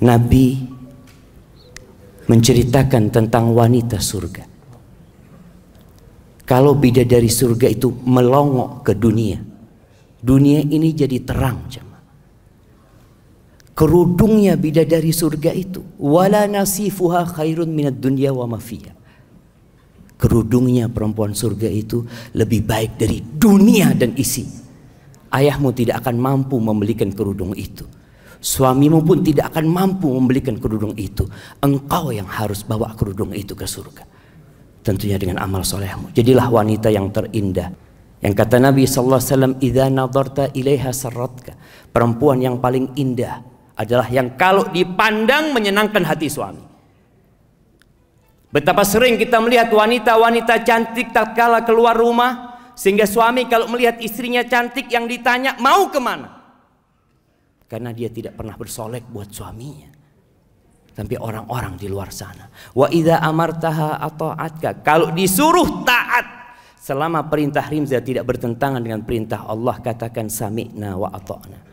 Nabi menceritakan tentang wanita surga. Kalau bidadari surga itu melongok ke dunia, dunia ini jadi terang. Kerudungnya bidadari surga itu, wala nasifuha khairun minat dunia wa mafia. Kerudungnya perempuan surga itu lebih baik dari dunia dan isi. Ayahmu tidak akan mampu membelikan kerudung itu. Suamimu pun tidak akan mampu membelikan kerudung itu. Engkau yang harus bawa kerudung itu ke surga. Tentunya dengan amal solehmu. Jadilah wanita yang terindah. Yang kata Nabi SAW, Iza nadarta ilaiha sarratka. Perempuan yang paling indah adalah yang kalau dipandang menyenangkan hati suami. Betapa sering kita melihat wanita-wanita cantik tak kalah keluar rumah sehingga suami kalau melihat istrinya cantik yang ditanya mau kemana? Karena dia tidak pernah bersolek buat suaminya. Tapi orang-orang di luar sana. Wa idha amartaha atka Kalau disuruh taat. Selama perintah Rimza tidak bertentangan dengan perintah Allah katakan sami'na wa atona